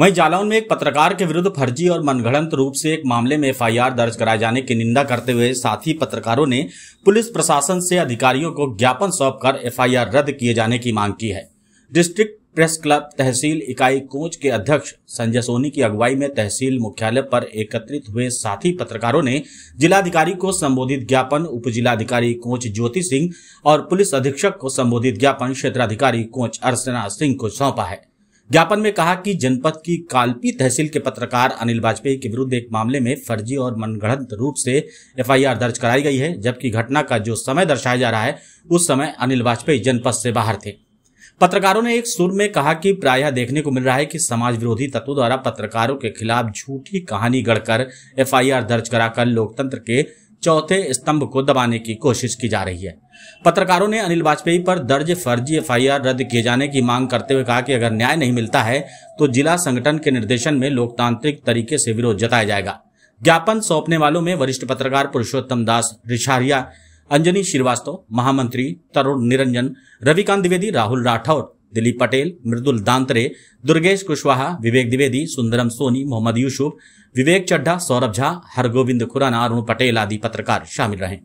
वहीं जालौन में एक पत्रकार के विरुद्ध फर्जी और मनगढ़ंत रूप से एक मामले में एफआईआर दर्ज कराए जाने की निंदा करते हुए साथी पत्रकारों ने पुलिस प्रशासन से अधिकारियों को ज्ञापन सौंप कर एफआईआर रद्द किए जाने की मांग की है डिस्ट्रिक्ट प्रेस क्लब तहसील इकाई कोच के अध्यक्ष संजय सोनी की अगुवाई में तहसील मुख्यालय पर एकत्रित हुए साथी पत्रकारों ने जिलाधिकारी को संबोधित ज्ञापन उपजिलाधिकारी कोच ज्योति सिंह और पुलिस अधीक्षक को संबोधित ज्ञापन क्षेत्राधिकारी कोच अर्चना सिंह को सौंपा है ज्ञापन में कहा कि जनपद की कालपी तहसील के पत्रकार अनिल वाजपेयी के विरुद्ध एक मामले में फर्जी और मनगढ़ंत रूप से एफआईआर दर्ज कराई गई है जबकि घटना का जो समय दर्शाया जा रहा है उस समय अनिल वाजपेयी जनपद से बाहर थे पत्रकारों ने एक सुर में कहा कि प्रायः देखने को मिल रहा है कि समाज विरोधी तत्वों द्वारा पत्रकारों के खिलाफ झूठी कहानी गढ़कर एफआईआर दर्ज कराकर लोकतंत्र के चौथे स्तंभ को दबाने की कोशिश की जा रही है पत्रकारों ने अनिल वाजपेयी पर दर्ज फर्जी एफ रद्द किए जाने की मांग करते हुए कहा कि अगर न्याय नहीं मिलता है तो जिला संगठन के निर्देशन में लोकतांत्रिक तरीके से विरोध जताया जाएगा ज्ञापन सौंपने वालों में वरिष्ठ पत्रकार पुरुषोत्तम दास रिशारिया अंजनी श्रीवास्तव महामंत्री तरुण निरंजन रविकांत द्विवेदी राहुल राठौर दिलीप पटेल मृदुल दांतरे दुर्गेश कुशवाहा विवेक द्विवेदी सुंदरम सोनी मोहम्मद यूसुफ विवेक चड्ढा सौरभ झा हरगोविंद खुराना अरुण पटेल आदि पत्रकार शामिल रहे